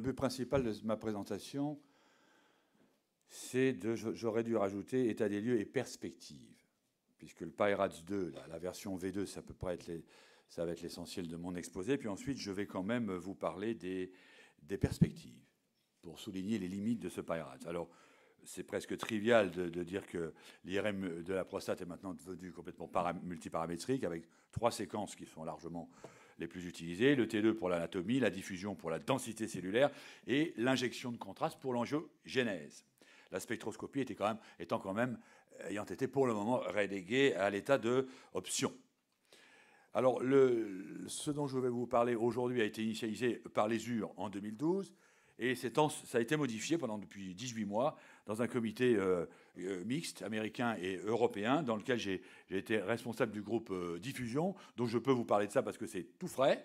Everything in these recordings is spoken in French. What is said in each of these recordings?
Le but principal de ma présentation, c'est de, j'aurais dû rajouter, état des lieux et perspectives. Puisque le PIRATES 2, la, version V2, ça, peut pas être ça va être l'essentiel de mon exposé. Puis ensuite, je vais quand même vous parler des, des perspectives pour souligner les limites de ce PIRATES. Alors, c'est presque trivial de, de dire que l'IRM de la prostate est maintenant devenu complètement multiparamétrique avec trois séquences qui sont largement les plus utilisés, le T2 pour l'anatomie, la diffusion pour la densité cellulaire et l'injection de contraste pour l'angiogénèse. La spectroscopie était quand même, étant quand même, ayant été pour le moment reléguée à l'état d'option. Alors, ce dont je vais vous parler aujourd'hui a été initialisé par les UR en 2012 et ça a été modifié pendant depuis 18 mois dans un comité euh, euh, mixte américain et européen, dans lequel j'ai été responsable du groupe euh, diffusion, donc je peux vous parler de ça parce que c'est tout frais.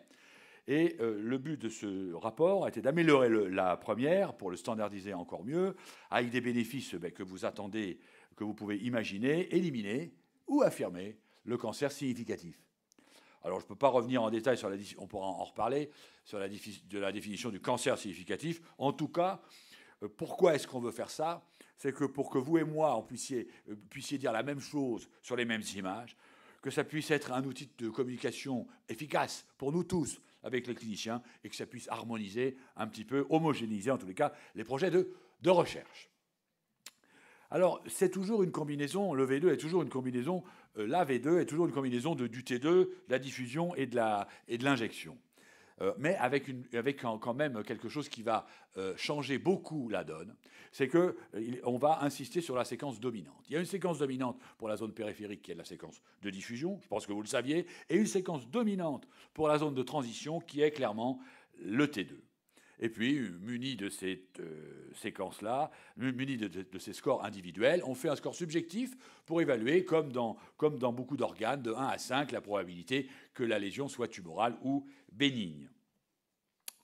Et le but de ce rapport était d'améliorer la première pour le standardiser encore mieux, avec des bénéfices ben, que vous attendez, que vous pouvez imaginer, éliminer ou affirmer le cancer significatif. Alors je ne peux pas revenir en détail sur la, on pourra en reparler sur de la définition du cancer significatif. En tout cas, pourquoi est-ce qu'on veut faire ça c'est que pour que vous et moi euh, puissiez, dire la même chose sur les mêmes images, que ça puisse être un outil de communication efficace pour nous tous avec les cliniciens et que ça puisse harmoniser un petit peu, homogénéiser en tous les cas les projets de, recherche. Alors, c'est toujours une combinaison, le V2 est toujours une combinaison, euh, la V2 est toujours une combinaison de, du T2, de la diffusion et de l'injection. Euh, mais avec, quand même quelque chose qui va euh, changer beaucoup la donne, c'est qu'on euh, on va insister sur la séquence dominante. Il y a une séquence dominante pour la zone périphérique qui est la séquence de diffusion, je pense que vous le saviez, et une séquence dominante pour la zone de transition qui est clairement le T2. Et puis, euh, muni de cette euh, séquence-là, muni de, de, ces scores individuels, on fait un score subjectif pour évaluer, comme dans, comme dans beaucoup d'organes, de 1 à 5, la probabilité que la lésion soit tumorale ou bénigne.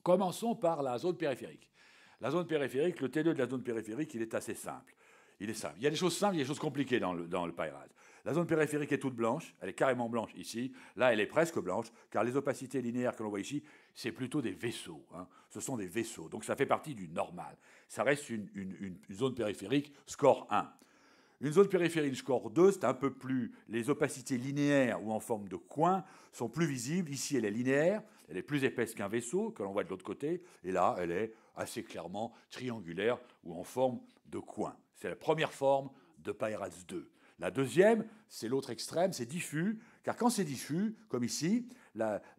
Commençons par la zone périphérique. La zone périphérique, le T2 de la zone périphérique, il est assez simple. Il est simple. Il y a des choses simples, il y a des choses compliquées dans le, dans La zone périphérique est toute blanche, elle est carrément blanche ici. Là, elle est presque blanche, car les opacités linéaires que l'on voit ici c'est plutôt des vaisseaux. Hein. Ce sont des vaisseaux. Donc ça fait partie du normal. Ça reste une, zone périphérique, score 1. Une zone périphérique score 2, c'est un peu plus. Les opacités linéaires ou en forme de coin sont plus visibles. Ici, elle est linéaire, elle est plus épaisse qu'un vaisseau que l'on voit de l'autre côté. Et là, elle est assez clairement triangulaire ou en forme de coin. C'est la première forme de Peyratz 2. La deuxième, c'est l'autre extrême, c'est diffus, car quand c'est diffus, comme ici,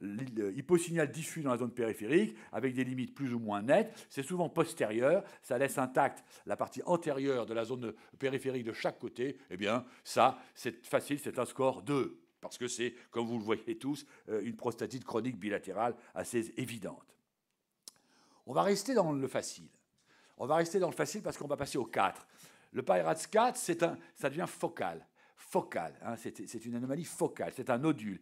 l'hyposignal diffus dans la zone périphérique, avec des limites plus ou moins nettes. C'est souvent postérieur, ça laisse intacte la partie antérieure de la zone périphérique de chaque côté. Eh bien, ça, c'est facile, c'est un score 2, parce que c'est, comme vous le voyez tous, euh, une prostatite chronique bilatérale assez évidente. On va rester dans le facile. On va rester dans le facile parce qu'on va passer au 4. Le PIRATS 4, un, ça devient focal focale. Hein, c'est une anomalie focale, c'est un nodule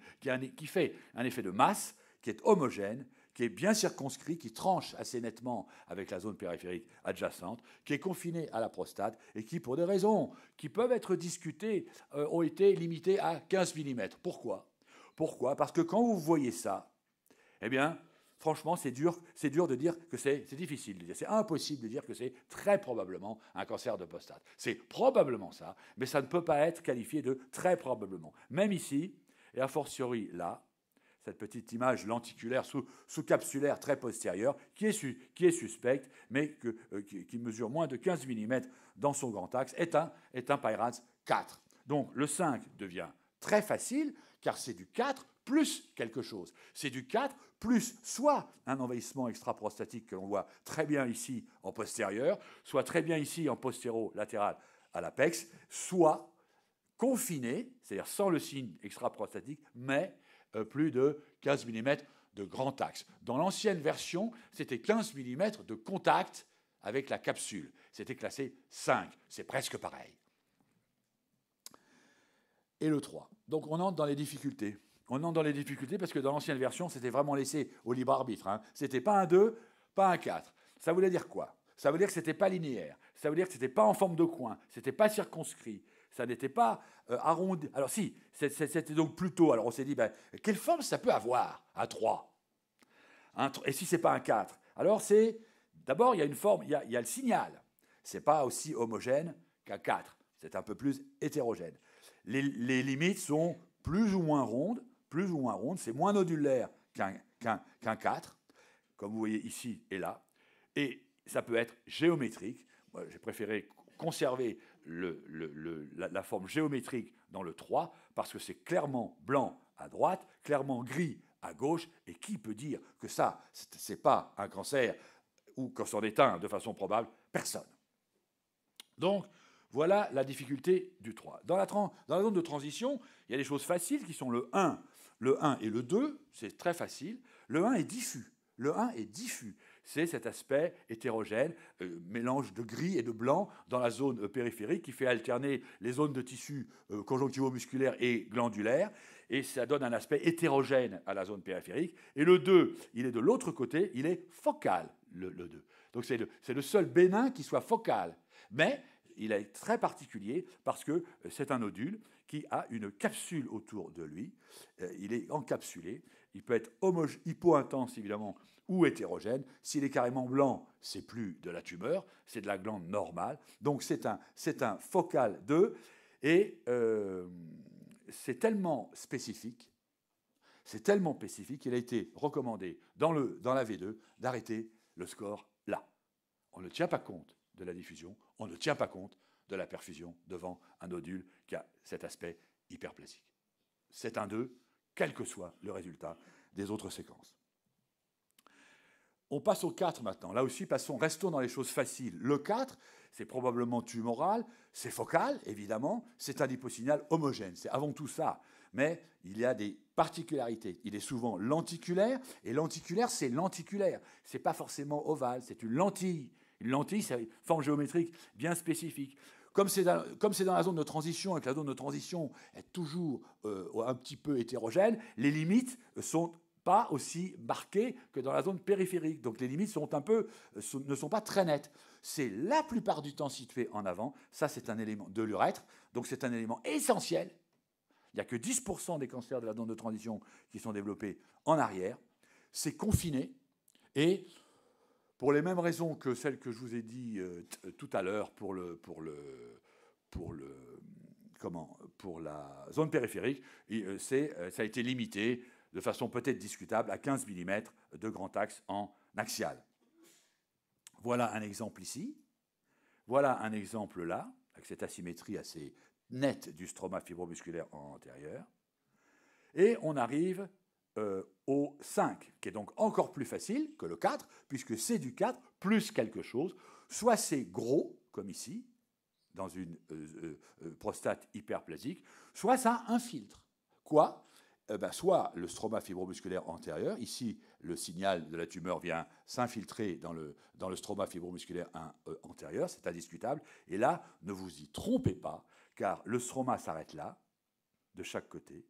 qui, fait un effet de masse, qui est homogène, qui est bien circonscrit, qui tranche assez nettement avec la zone périphérique adjacente, qui est confiné à la prostate et qui, pour des raisons qui peuvent être discutées, euh, ont été limitées à 15 mm. Pourquoi Pourquoi Parce que quand vous voyez ça, eh bien, franchement, c'est dur, c'est dur de dire que c'est, difficile de dire, c'est impossible de dire que c'est très probablement un cancer de prostate. C'est probablement ça, mais ça ne peut pas être qualifié de très probablement. Même ici, et a fortiori là, cette petite image lenticulaire sous-capsulaire très postérieure, qui est, suspecte, mais euh, qui, mesure moins de 15 mm dans son grand axe, est un, est un Pyrans 4. Donc le 5 devient très facile, car c'est du 4 plus quelque chose. C'est du 4 plus soit un envahissement extra-prostatique que l'on voit très bien ici en postérieur, soit très bien ici en postéro-latéral à l'apex, soit confiné, c'est-à-dire sans le signe extra-prostatique, mais euh, plus de 15 mm de grand axe. Dans l'ancienne version, c'était 15 mm de contact avec la capsule. C'était classé 5. C'est presque pareil. Et le 3. Donc on entre dans les difficultés on entre dans les difficultés parce que dans l'ancienne version, c'était vraiment laissé au libre arbitre. Ce hein. C'était pas un 2, pas un 4. Ça voulait dire quoi Ça voulait dire que c'était pas linéaire. Ça voulait dire que c'était pas en forme de coin. C'était pas circonscrit. Ça n'était pas euh, arrondi. Alors si, c'était donc plutôt. Alors on s'est dit, ben, quelle forme ça peut avoir à 3. et si c'est pas un 4 Alors c'est. D'abord, il y a une forme, il y a, le signal. C'est pas aussi homogène qu'un 4. C'est un peu plus hétérogène. les limites sont plus ou moins rondes plus ou moins ronde, c'est moins nodulaire qu'un 4, comme vous voyez ici et là, et ça peut être géométrique. J'ai préféré conserver la, forme géométrique dans le 3, parce que c'est clairement blanc à droite, clairement gris à gauche, et qui peut dire que ça, c'est pas un cancer, ou qu'on s'en éteint de façon probable, personne. Donc, voilà la difficulté du 3. Dans la, dans la, zone de transition, il y a des choses faciles qui sont le 1, le 1 et le 2, c'est très facile. Le 1 est diffus. Le 1 est diffus. C'est cet aspect hétérogène, euh, mélange de gris et de blanc dans la zone euh, périphérique qui fait alterner les zones de tissus euh, conjonctivo-musculaire et glandulaire. Et ça donne un aspect hétérogène à la zone périphérique. Et le 2, il est de l'autre côté, il est focal, le, 2. Donc c'est le, le seul bénin qui soit focal. Mais il est très particulier parce que c'est un nodule qui a une capsule autour de lui. Euh, il est encapsulé. Il peut être hypo-intense, évidemment, ou hétérogène. S'il est carrément blanc, c'est plus de la tumeur, c'est de la glande normale. Donc c'est un, un focal 2. Et euh, c'est tellement spécifique, c'est tellement spécifique qu'il a été recommandé dans, le, dans la V2 d'arrêter le score là. On ne tient pas compte de la diffusion, on ne tient pas compte de la perfusion devant un nodule cet aspect hyperplasique. C'est un 2, quel que soit le résultat des autres séquences. On passe au 4 maintenant. Là aussi, passons, restons dans les choses faciles. Le 4, c'est probablement tumoral, c'est focal, évidemment, c'est un hyposignal homogène, c'est avant tout ça. Mais il y a des particularités. Il est souvent lenticulaire, et lenticulaire, c'est lenticulaire. C'est pas forcément ovale, c'est une lentille. Une lentille, c'est une forme géométrique bien spécifique. Comme c'est dans, dans, la zone de transition et que la zone de transition est toujours euh, un petit peu hétérogène, les limites sont pas aussi marquées que dans la zone périphérique. Donc les limites euh, ne sont pas très nettes. C'est la plupart du temps situé en avant. Ça, c'est un élément de l'urètre. Donc c'est un élément essentiel. Il n'y a que 10% des cancers de la zone de transition qui sont développés en arrière. C'est confiné. Et pour les mêmes raisons que celles que je vous ai dit euh, euh, tout à l'heure pour le, pour le, pour le, comment, pour la zone périphérique, euh, c'est, ça a été limité de façon peut-être discutable à 15 mm de grand axe en axial. Voilà un exemple ici. Voilà un exemple là, avec cette asymétrie assez nette du stroma fibromusculaire antérieur. Et on arrive euh, au 5, qui est donc encore plus facile que le 4, puisque c'est du 4 plus quelque chose. Soit c'est gros, comme ici, dans une euh, euh, prostate hyperplasique, soit ça infiltre. Quoi eh ben, Soit le stroma fibromusculaire antérieur, ici le signal de la tumeur vient s'infiltrer dans le, stroma fibromusculaire antérieur, c'est indiscutable, et là, ne vous y trompez pas, car le stroma s'arrête là, de chaque côté.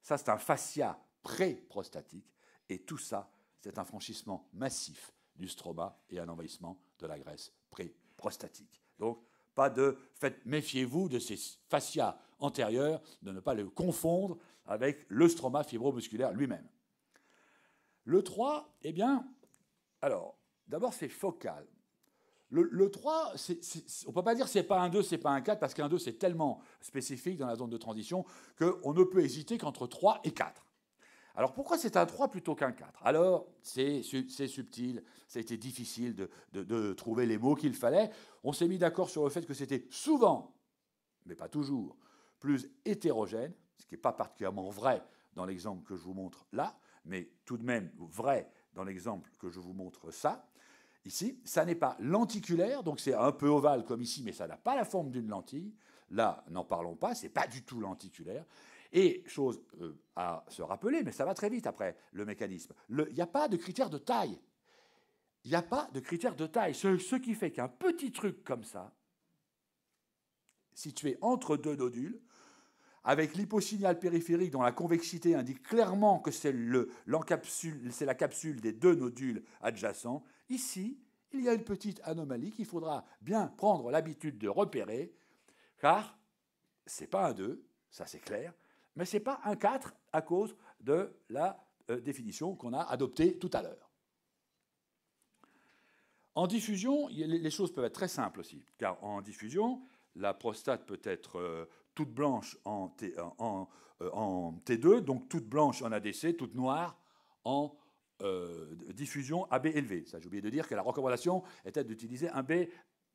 Ça, c'est un fascia pré-prostatique. Et tout ça, c'est un franchissement massif du stroma et un envahissement de la graisse pré-prostatique. Donc, pas de faites, méfiez-vous de ces fascias antérieurs, de ne pas les confondre avec le stroma fibromusculaire lui-même. Le 3, eh bien, alors, d'abord c'est focal. Le, 3, on ne peut pas dire c'est pas un 2, c'est pas un 4, parce qu'un 2 c'est tellement spécifique dans la zone de transition qu'on ne peut hésiter qu'entre 3 et 4. Alors pourquoi c'est un 3 plutôt qu'un 4 Alors c'est subtil, ça difficile été de, de trouver les mots qu'il fallait. On s'est mis d'accord sur le fait que c'était souvent, mais pas toujours, plus hétérogène, ce qui n'est pas particulièrement vrai dans l'exemple que je vous montre là, mais tout de même vrai dans l'exemple que je vous montre ça. Ici, ça n'est pas lenticulaire, donc c'est un peu ovale comme ici, mais ça n'a pas la forme d'une lentille. Là, n'en parlons pas, c'est pas du tout lenticulaire. Et chose euh, à se rappeler, mais ça va très vite après, le mécanisme, il n'y a pas de critère de taille. Il n'y a pas de critère de taille. Ce, qui fait qu'un petit truc comme ça, situé entre deux nodules, avec l'hyposignal périphérique dont la convexité indique clairement que c'est la capsule des deux nodules adjacents, ici, il y a une petite anomalie qu'il faudra bien prendre l'habitude de repérer, car ce n'est pas un 2, ça c'est clair, mais ce n'est pas un 4 à cause de la euh, définition qu'on a adoptée tout à l'heure. En diffusion, les choses peuvent être très simples aussi, car en diffusion, la prostate peut être euh, toute blanche en, T, 2 euh, donc toute blanche en ADC, toute noire en diffusion AB élevé. Ça, j'ai oublié de dire que la recommandation était d'utiliser un B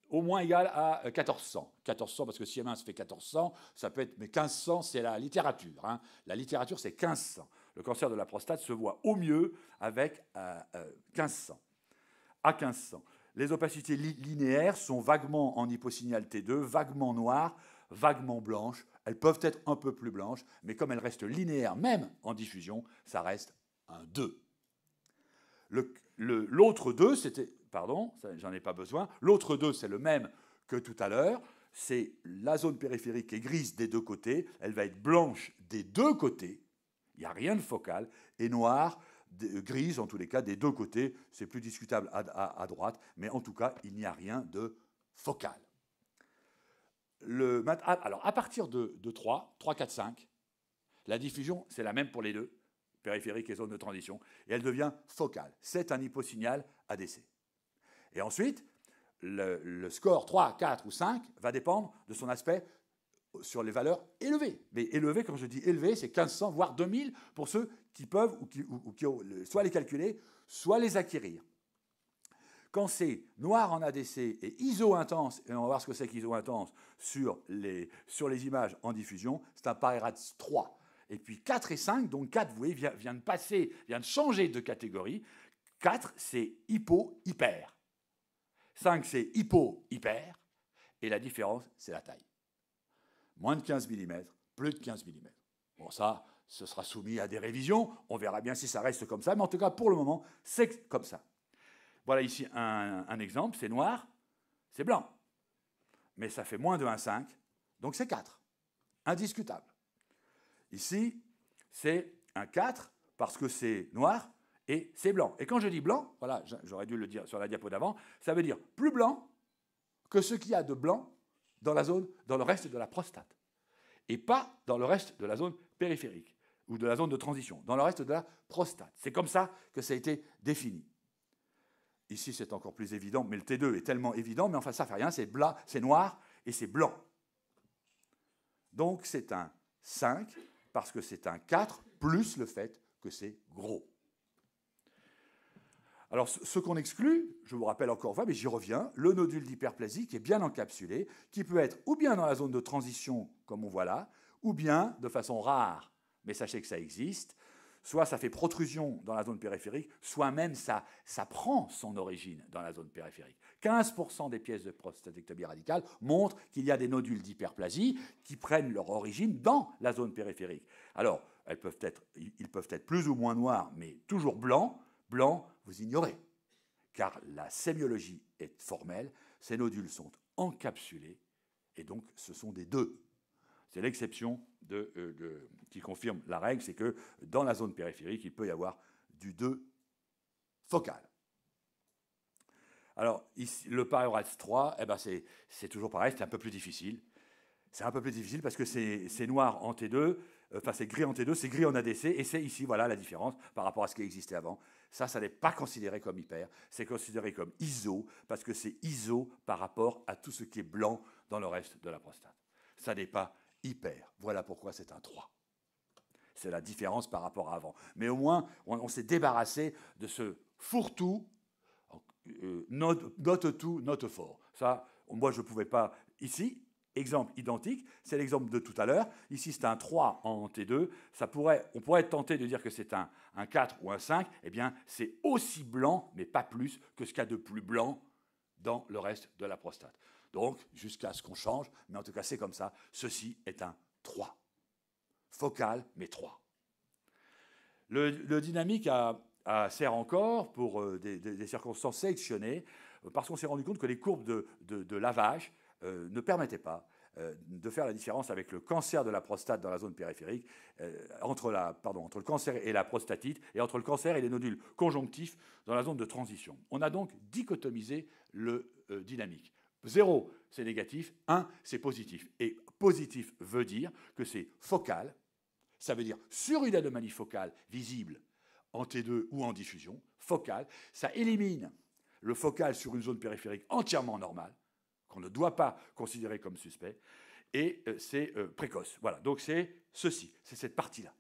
au moins égal à 1400. Euh, 1400 parce que si M1 se fait 1400, ça peut être, mais 1500 c'est la littérature. Hein. La littérature c'est 1500. Le cancer de la prostate se voit au mieux avec 1500. Euh, euh, à 1500. Les opacités linéaires sont vaguement en hyposignal T2, vaguement noires, vaguement blanches. Elles peuvent être un peu plus blanches, mais comme elles restent linéaires même en diffusion, ça reste un 2. L'autre 2, c'était pardon, j'en ai pas besoin. L'autre 2, c'est le même que tout à l'heure. C'est la zone périphérique est grise des deux côtés, elle va être blanche des deux côtés, il n'y a rien de focal, et noire, euh, grise en tous les cas, des deux côtés, c'est plus discutable à, droite, mais en tout cas, il n'y a rien de focal. Le, ah, alors, à partir de, de, 3, 3, 4, 5, la diffusion, c'est la même pour les deux, périphérique et zone de transition, et elle devient focale. C'est un hyposignal ADC. Et ensuite, le, score 3, 4 ou 5 va dépendre de son aspect sur les valeurs élevées. Mais élevées, quand je dis élevées, c'est 1500, voire 2000 pour ceux qui peuvent ou qui, soit les calculer, soit les acquérir. Quand c'est noir en ADC et ISO intense, et on va voir ce que c'est qu'ISO intense sur les, sur les images en diffusion, c'est un rats 3. Et puis 4 et 5, donc 4, vous voyez, vient de passer, vient de changer de catégorie. 4, c'est hypo-hyper. 5, c'est hypo, hyper. Et la différence, c'est la taille. Moins de 15 mm, plus de 15 mm. Bon, ça, ce sera soumis à des révisions. On verra bien si ça reste comme ça. Mais en tout cas, pour le moment, c'est comme ça. Voilà ici un, exemple. C'est noir, c'est blanc. Mais ça fait moins de 1,5. Donc c'est 4. Indiscutable. Ici, c'est un 4 parce que c'est noir, et c'est blanc. Et quand je dis blanc, voilà, j'aurais dû le dire sur la diapo d'avant, ça veut dire plus blanc que ce qu'il y a de blanc dans la zone, dans le reste de la prostate, et pas dans le reste de la zone périphérique ou de la zone de transition, dans le reste de la prostate. C'est comme ça que ça a été défini. Ici, c'est encore plus évident, mais le T2 est tellement évident, mais enfin, ça ne fait rien, c'est blanc, c'est noir et c'est blanc. Donc, c'est un 5 parce que c'est un 4 plus le fait que c'est gros. Alors, ce qu'on exclut, je vous rappelle encore, mais j'y reviens, le nodule d'hyperplasie qui est bien encapsulé, qui peut être ou bien dans la zone de transition, comme on voit là, ou bien de façon rare, mais sachez que ça existe, soit ça fait protrusion dans la zone périphérique, soit même ça, prend son origine dans la zone périphérique. 15% des pièces de prostatectomie radicale montrent qu'il y a des nodules d'hyperplasie qui prennent leur origine dans la zone périphérique. Alors, ils peuvent être plus ou moins noirs, mais toujours blancs Blanc, vous ignorez, car la sémiologie est formelle, ces nodules sont encapsulés, et donc ce sont des deux. C'est l'exception euh, qui confirme la règle, c'est que dans la zone périphérique, il peut y avoir du deux focal. Alors, le Pyrorads 3, eh ben c'est toujours pareil, c'est un peu plus difficile. C'est un peu plus difficile parce que c'est noir en T2, euh, enfin c'est gris en T2, c'est gris en ADC, et c'est ici, voilà la différence par rapport à ce qui existait avant. Ça, ça n'est pas considéré comme hyper, c'est considéré comme iso, parce que c'est iso par rapport à tout ce qui est blanc dans le reste de la prostate. Ça n'est pas hyper. Voilà pourquoi c'est un 3. C'est la différence par rapport à avant. Mais au moins, on, s'est débarrassé de ce fourre-tout, euh, note tout, note fort. Ça, moi, je ne pouvais pas ici, exemple identique, c'est l'exemple de tout à l'heure. Ici, c'est un 3 en T2. Ça pourrait, on pourrait être tenté de dire que c'est un, un 4 ou un 5. Eh bien, c'est aussi blanc, mais pas plus, que ce qu'il y a de plus blanc dans le reste de la prostate. Donc, jusqu'à ce qu'on change, mais en tout cas, c'est comme ça. Ceci est un 3. Focal, mais 3. Le, dynamique sert encore pour euh, des, circonstances sélectionnées, euh, parce qu'on s'est rendu compte que les courbes de lavage, euh, ne permettait pas euh, de faire la différence avec le cancer de la prostate dans la zone périphérique, euh, entre, la, pardon, entre le cancer et la prostatite, et entre le cancer et les nodules conjonctifs dans la zone de transition. On a donc dichotomisé le dynamique. 0, c'est négatif, 1, c'est positif. Et positif veut dire que c'est focal, ça veut dire sur une anomalie focale visible en T2 ou en diffusion, focal, ça élimine le focal sur une zone périphérique entièrement normale, qu'on ne doit pas considérer comme suspect, et euh, c'est euh, précoce. Voilà, donc c'est ceci, c'est cette partie-là.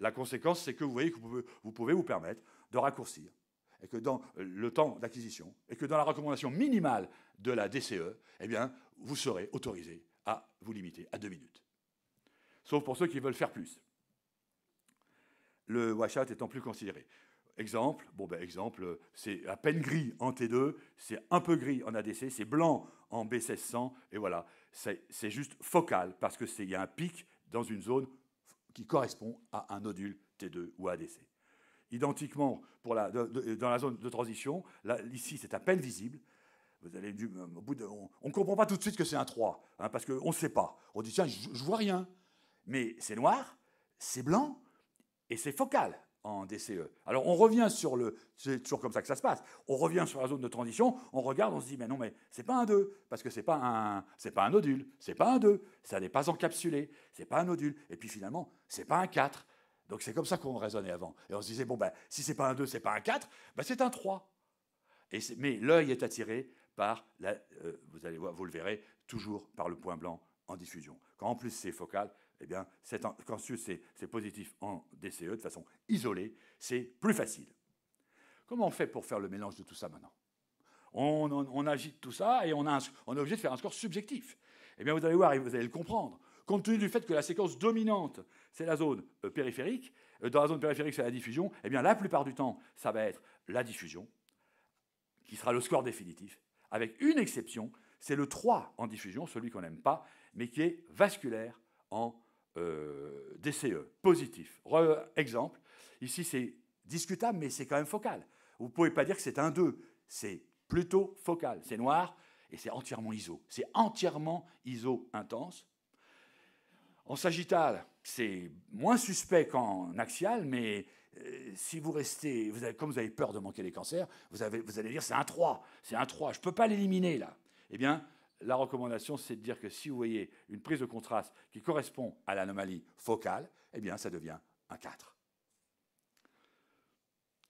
La conséquence, c'est que vous voyez que vous pouvez, vous permettre de raccourcir, et que dans euh, le temps d'acquisition, et que dans la recommandation minimale de la DCE, eh bien, vous serez autorisé à vous limiter à deux minutes. Sauf pour ceux qui veulent faire plus. Le washout étant plus considéré exemple, bon ben exemple, c'est à peine gris en T2, c'est un peu gris en ADC, c'est blanc en B1600, et voilà, c'est juste focal, parce qu'il y a un pic dans une zone qui correspond à un nodule T2 ou ADC. Identiquement, pour la, dans la zone de transition, là, ici c'est à peine visible, vous allez du, au bout de, on ne comprend pas tout de suite que c'est un 3, hein, parce qu'on ne sait pas. On dit, tiens, je ne vois rien. Mais c'est noir, c'est blanc, et c'est focal en DCE. Alors on revient sur le... C'est toujours comme ça que ça se passe. On revient sur la zone de transition, on regarde, on se dit, mais non, mais c'est pas un 2, parce que c'est pas un, c'est pas un nodule, c'est pas un 2, ça n'est pas encapsulé, c'est pas un nodule. Et puis finalement, c'est pas un 4. Donc c'est comme ça qu'on raisonnait avant. Et on se disait, bon, ben, si c'est pas un 2, c'est pas un 4, ben, c'est un 3. Et mais l'œil est attiré par, la, euh, vous, allez voir, vous le verrez, toujours par le point blanc en diffusion. Quand en plus c'est focal, eh bien, quand c'est positif en DCE de façon isolée, c'est plus facile. Comment on fait pour faire le mélange de tout ça maintenant on, agite tout ça et on, on, est obligé de faire un score subjectif. Eh bien, vous allez voir et vous allez le comprendre. Compte tenu du fait que la séquence dominante, c'est la zone euh, périphérique, euh, dans la zone périphérique, c'est la diffusion, eh bien, la plupart du temps, ça va être la diffusion, qui sera le score définitif, avec une exception, c'est le 3 en diffusion, celui qu'on n'aime pas, mais qui est vasculaire en euh, DCE, positif. exemple, ici c'est discutable, mais c'est quand même focal. Vous ne pouvez pas dire que c'est un 2, c'est plutôt focal. C'est noir et c'est entièrement iso. C'est entièrement iso intense. En sagittal, c'est moins suspect qu'en axial, mais euh, si vous restez, vous avez, comme vous avez peur de manquer les cancers, vous, avez, vous allez dire c'est un 3, c'est un 3, je ne peux pas l'éliminer là. Eh bien, la recommandation, c'est de dire que si vous voyez une prise de contraste qui correspond à l'anomalie focale, eh bien, ça devient un 4.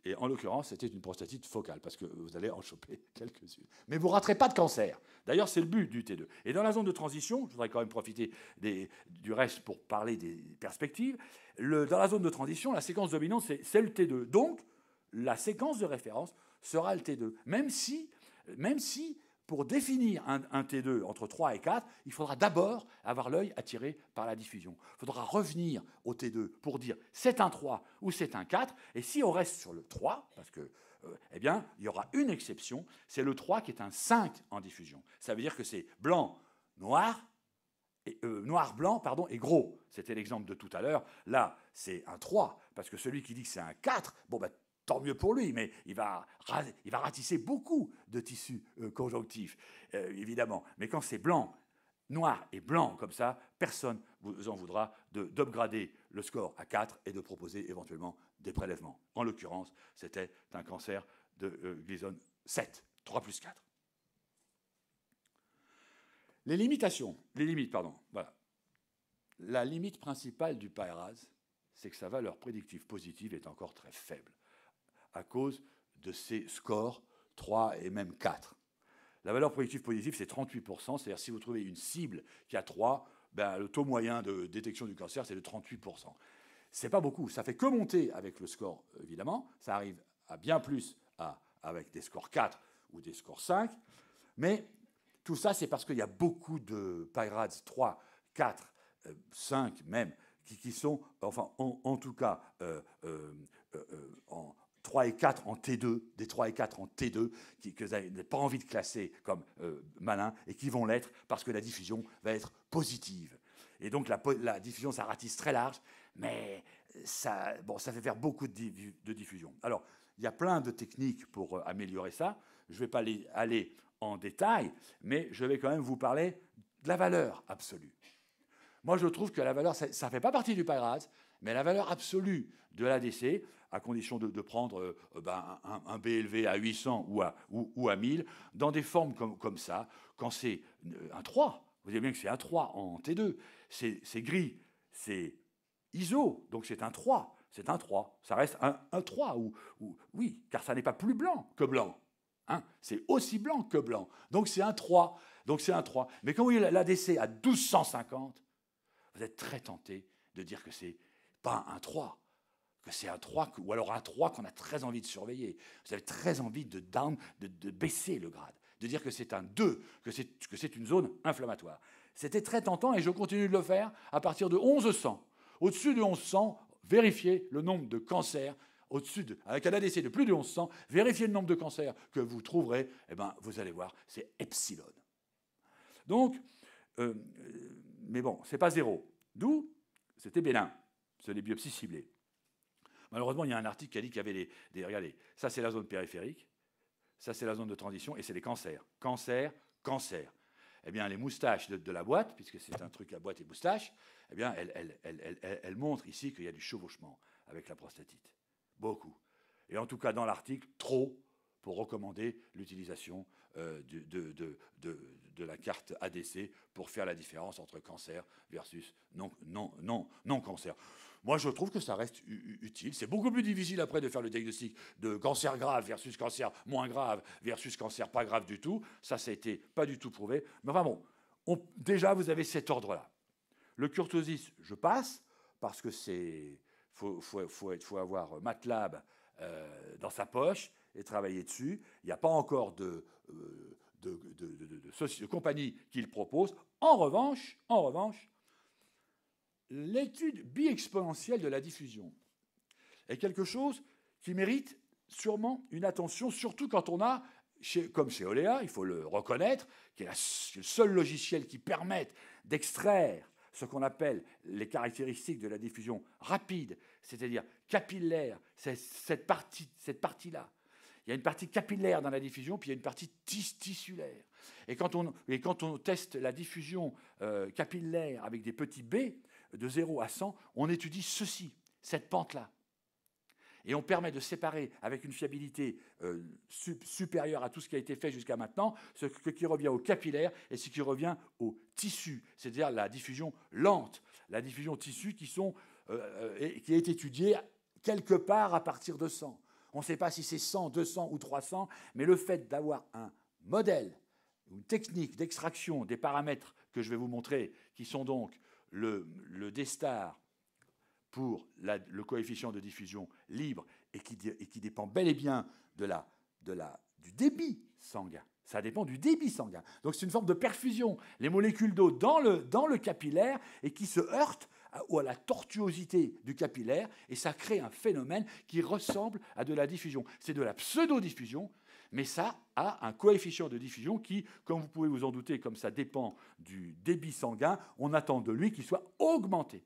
Et en l'occurrence, c'était une prostatite focale, parce que vous allez en choper quelques-unes. Mais vous ne raterez pas de cancer. D'ailleurs, c'est le but du T2. Et dans la zone de transition, je voudrais quand même profiter des, du reste pour parler des perspectives, dans la zone de transition, la séquence dominante, c'est le T2. Donc, la séquence de référence sera le T2, même si, même si pour définir un, T2 entre 3 et 4, il faudra d'abord avoir l'œil attiré par la diffusion. Il faudra revenir au T2 pour dire c'est un 3 ou c'est un 4. Et si on reste sur le 3, parce que, euh, eh bien, il y aura une exception, c'est le 3 qui est un 5 en diffusion. Ça veut dire que c'est blanc, noir, et, euh, noir, blanc, pardon, et gros. C'était l'exemple de tout à l'heure. Là, c'est un 3, parce que celui qui dit que c'est un 4, bon, bah, tant mieux pour lui, mais il va, il va ratisser beaucoup de tissus euh, conjonctifs, euh, évidemment. Mais quand c'est blanc, noir et blanc comme ça, personne vous en voudra d'upgrader le score à 4 et de proposer éventuellement des prélèvements. En l'occurrence, c'était un cancer de glisone 7, 3 plus 4. Les limitations, les limites, pardon, voilà. La limite principale du PAERAS, c'est que sa valeur prédictive positive est encore très faible à cause de ces scores 3 et même 4. La valeur projective positive, c'est 38%, c'est-à-dire si vous trouvez une cible qui a 3, ben, le taux moyen de détection du cancer, c'est de 38%. n'est pas beaucoup, ça fait que monter avec le score, évidemment, ça arrive à bien plus à, avec des scores 4 ou des scores 5, mais tout ça, c'est parce qu'il y a beaucoup de PyRads 3, 4, 5 même, qui, sont, enfin, en, tout cas, euh, euh, euh, en, 3 et 4 en T2, des 3 et 4 en T2, qui, que vous n'avez pas envie de classer comme euh, malin malins, et qui vont l'être parce que la diffusion va être positive. Et donc la, diffusion, ça ratisse très large, mais ça, bon, ça fait faire beaucoup de, de diffusion. Alors, il y a plein de techniques pour euh, améliorer ça. Je ne vais pas aller en détail, mais je vais quand même vous parler de la valeur absolue. Moi, je trouve que la valeur, ça ne fait pas partie du paragraphe. Mais la valeur absolue de l'ADC, à condition de, prendre euh, ben, un, un, BLV à 800 ou à, 1000, dans des formes comme, ça, quand c'est euh, un 3, vous voyez bien que c'est un 3 en T2, c'est gris, c'est ISO, donc c'est un 3, c'est un 3, ça reste un, 3, ou, oui, car ça n'est pas plus blanc que blanc. Hein, c'est aussi blanc que blanc. Donc c'est un 3. Donc c'est un 3. Mais quand vous voyez l'ADC à 1250, vous êtes très tenté de dire que c'est pas un 3. Que c'est un 3, ou alors un 3 qu'on a très envie de surveiller. Vous avez très envie de down, de, baisser le grade, de dire que c'est un 2, que c'est une zone inflammatoire. C'était très tentant et je continue de le faire à partir de 1100. Au-dessus de 1100, vérifiez le nombre de cancers au-dessus avec un ADC de plus de 1100, vérifiez le nombre de cancers que vous trouverez, eh ben, vous allez voir, c'est epsilon. Donc, euh, euh, mais bon, c'est pas zéro. D'où, c'était Bénin. C'est les biopsies ciblées. Malheureusement, il y a un article qui a dit qu'il y avait des, Regardez, ça c'est la zone périphérique, ça c'est la zone de transition, et c'est les cancers. Cancer, cancer. Eh bien, les moustaches de, la boîte, puisque c'est un truc à boîte et moustache, eh bien, elles, elles montrent ici qu'il y a du chevauchement avec la prostatite. Beaucoup. Et en tout cas, dans l'article, trop pour recommander l'utilisation euh, de, de, la carte ADC pour faire la différence entre cancer versus non, non, non, non cancer. Moi, je trouve que ça reste utile. C'est beaucoup plus difficile après de faire le diagnostic de cancer grave versus cancer moins grave versus cancer pas grave du tout. Ça, ça a été pas du tout prouvé. Mais enfin bon, déjà, vous avez cet ordre-là. Le curtosis, je passe, parce que c'est. Faut, faut, faut, avoir MATLAB euh, dans sa poche et travailler dessus. Il n'y a pas encore de, euh, de, compagnie qu'il propose. En revanche, en revanche, l'étude bi-exponentielle de la diffusion est quelque chose qui mérite sûrement une attention, surtout quand on a, comme chez Oléa, il faut le reconnaître, qui est le seul logiciel qui permette d'extraire ce qu'on appelle les caractéristiques de la diffusion rapide, c'est-à-dire capillaire, cette partie-là, il y a une partie capillaire dans la diffusion, puis il y a une partie tissulaire. Et quand on, et quand on teste la diffusion euh, capillaire avec des petits b, de 0 à 100, on étudie ceci, cette pente-là. Et on permet de séparer avec une fiabilité euh, supérieure à tout ce qui a été fait jusqu'à maintenant, ce qui revient au capillaire et ce qui revient au tissu, c'est-à-dire la diffusion lente, la diffusion tissu qui, sont, euh, qui est étudiée quelque part à partir de 100. On ne sait pas si c'est 100, 200 ou 300, mais le fait d'avoir un modèle, une technique d'extraction des paramètres que je vais vous montrer, qui sont donc le, le pour le coefficient de diffusion libre et qui, dépend bel et bien de la, de du débit sanguin. Ça dépend du débit sanguin. Donc c'est une forme de perfusion. Les molécules d'eau dans le, dans le capillaire et qui se heurtent ou à la tortuosité du capillaire, et ça crée un phénomène qui ressemble à de la diffusion. C'est de la pseudo-diffusion, mais ça a un coefficient de diffusion qui, comme vous pouvez vous en douter, comme ça dépend du débit sanguin, on attend de lui qu'il soit augmenté.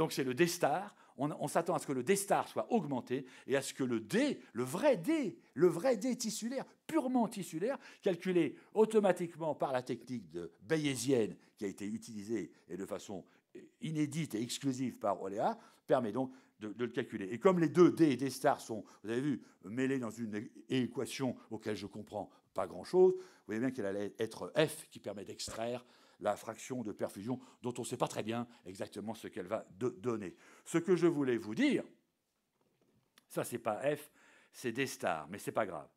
Donc c'est le D-star. On, s'attend à ce que le D-star soit augmenté et à ce que le D, le vrai D, le vrai D tissulaire, purement tissulaire, calculé automatiquement par la technique de bayésienne qui a été utilisée et de façon euh, inédite et exclusive par Oléa, permet donc de, le calculer. Et comme les deux D et D star sont, vous avez vu, mêlés dans une équation auquel je ne comprends pas grand-chose, vous voyez bien qu'elle allait être F qui permet d'extraire la fraction de perfusion dont on ne sait pas très bien exactement ce qu'elle va donner. Ce que je voulais vous dire, ça c'est pas F, c'est d star, mais c'est pas grave.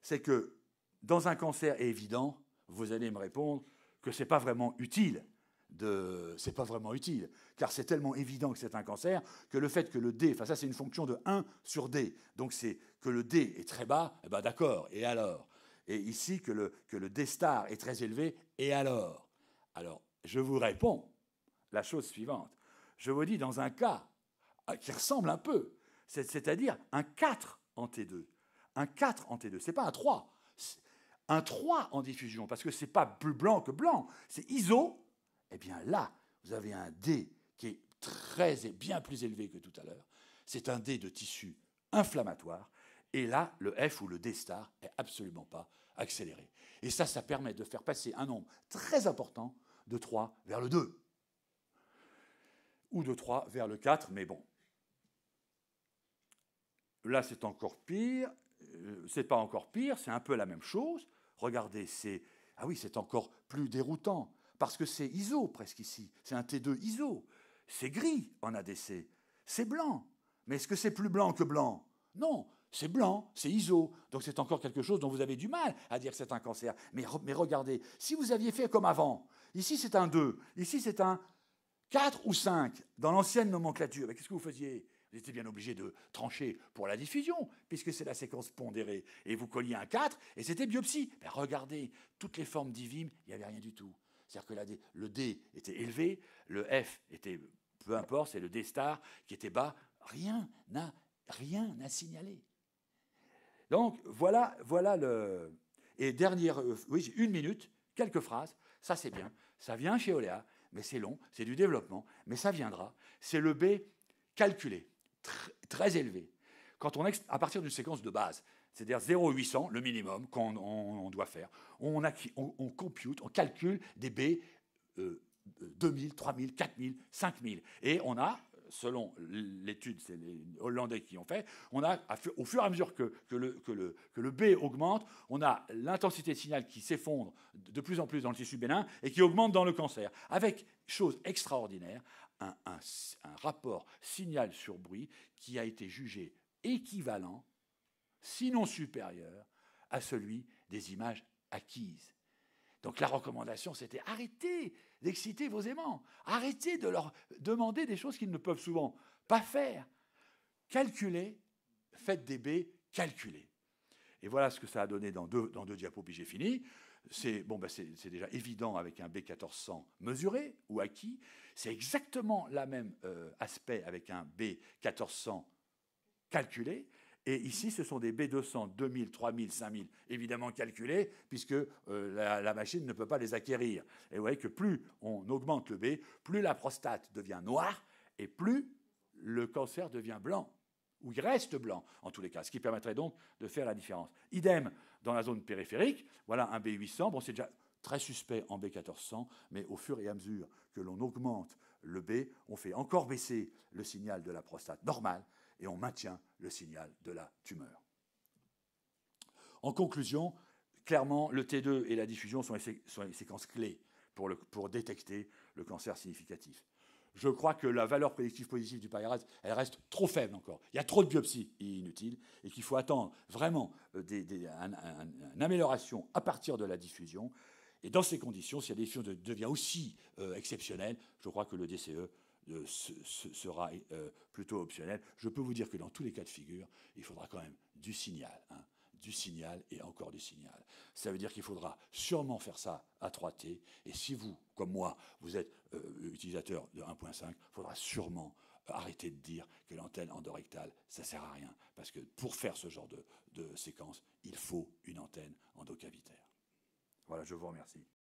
C'est que dans un cancer évident, vous allez me répondre que c'est pas vraiment utile de c'est pas vraiment utile car c'est tellement évident que c'est un cancer que le fait que le D enfin ça c'est une fonction de 1 sur D. Donc c'est que le D est très bas, eh ben d'accord, et alors Et ici que le que le D star est très élevé, et alors alors, je vous réponds la chose suivante. Je vous dis dans un cas euh, qui ressemble un peu, c'est-à-dire un 4 en T2. Un 4 en T2, ce n'est pas un 3. Un 3 en diffusion, parce que ce n'est pas plus blanc que blanc, c'est iso. Eh bien là, vous avez un D qui est très et bien plus élevé que tout à l'heure. C'est un D de tissu inflammatoire. Et là, le F ou le D star est absolument pas accéléré. Et ça, ça permet de faire passer un nombre très important de 3 vers le 2. Ou de 3 vers le 4, mais bon. Là, c'est encore pire. Euh, c'est pas encore pire, c'est un peu la même chose. Regardez, c'est. Ah oui, c'est encore plus déroutant. Parce que c'est ISO presque ici. C'est un T2 ISO. C'est gris en ADC. C'est blanc. Mais est-ce que c'est plus blanc que blanc Non. C'est blanc, c'est iso. Donc c'est encore quelque chose dont vous avez du mal à dire que c'est un cancer. Mais, mais regardez, si vous aviez fait comme avant, ici c'est un 2, ici c'est un 4 ou 5 dans l'ancienne nomenclature, qu'est-ce que vous faisiez vous étiez bien obligé de trancher pour la diffusion, puisque c'est la séquence pondérée. Et vous colliez un 4, et c'était biopsie. Mais ben, regardez, toutes les formes divines, il n'y avait rien du tout. C'est-à-dire que la le D était élevé, le F était, peu importe, c'est le D star qui était bas. Rien n'a rien à donc voilà, voilà le. Et dernière, euh, oui, une minute, quelques phrases. Ça c'est bien. Ça vient chez Oléa, mais c'est long, c'est du développement, mais ça viendra. C'est le B calculé, très élevé. Quand on à partir d'une séquence de base, c'est-à-dire 0,800, le minimum qu'on doit faire, on, compute, on calcule des B. 2000, 3000, 4000, 5000. Et on a selon l'étude, c'est les Hollandais qui ont fait, au fur et à mesure que, le, B augmente, on a l'intensité de signal qui s'effondre de plus en plus dans le tissu bénin et qui augmente dans le cancer. Avec, chose extraordinaire, un rapport signal sur bruit qui a été jugé équivalent, sinon supérieur, à celui des images acquises. Donc la recommandation, c'était arrêtez d'exciter vos aimants, arrêtez de leur demander des choses qu'ils ne peuvent souvent pas faire. Calculez, faites des B, calculez. Et voilà ce que ça a donné dans deux, dans deux diapos, puis j'ai fini. C'est bon, ben, c'est déjà évident avec un B1400 mesuré ou acquis. C'est exactement le même euh, aspect avec un B1400 calculé. Et ici, ce sont des B200, 2000, 3000, 5000, évidemment calculés, puisque euh, la, la, machine ne peut pas les acquérir. Et vous voyez que plus on augmente le B, plus la prostate devient noire et plus le cancer devient blanc, ou il reste blanc en tous les cas, ce qui permettrait donc de faire la différence. Idem dans la zone périphérique, voilà un B800, bon c'est déjà très suspect en B1400, mais au fur et à mesure que l'on augmente le B, on fait encore baisser le signal de la prostate normale et on maintient le signal de la tumeur. En conclusion, clairement, le T2 et la diffusion sont, sont les séquences clés pour, le, pour, détecter le cancer significatif. Je crois que la valeur prédictive positive du pyrase, elle reste trop faible encore. Il y a trop de biopsies inutiles et qu'il faut attendre vraiment euh, des, une amélioration à partir de la diffusion. Et dans ces conditions, si la diffusion devient aussi euh, exceptionnelle, je crois que le DCE ce, euh, sera euh, plutôt optionnel. Je peux vous dire que dans tous les cas de figure, il faudra quand même du signal. Hein. du signal et encore du signal. Ça veut dire qu'il faudra sûrement faire ça à 3T. Et si vous, comme moi, vous êtes euh, utilisateur de 1.5, il faudra sûrement arrêter de dire que l'antenne endorectale, ça sert à rien. Parce que pour faire ce genre de, de séquence, il faut une antenne endocavitaire. Voilà, je vous remercie.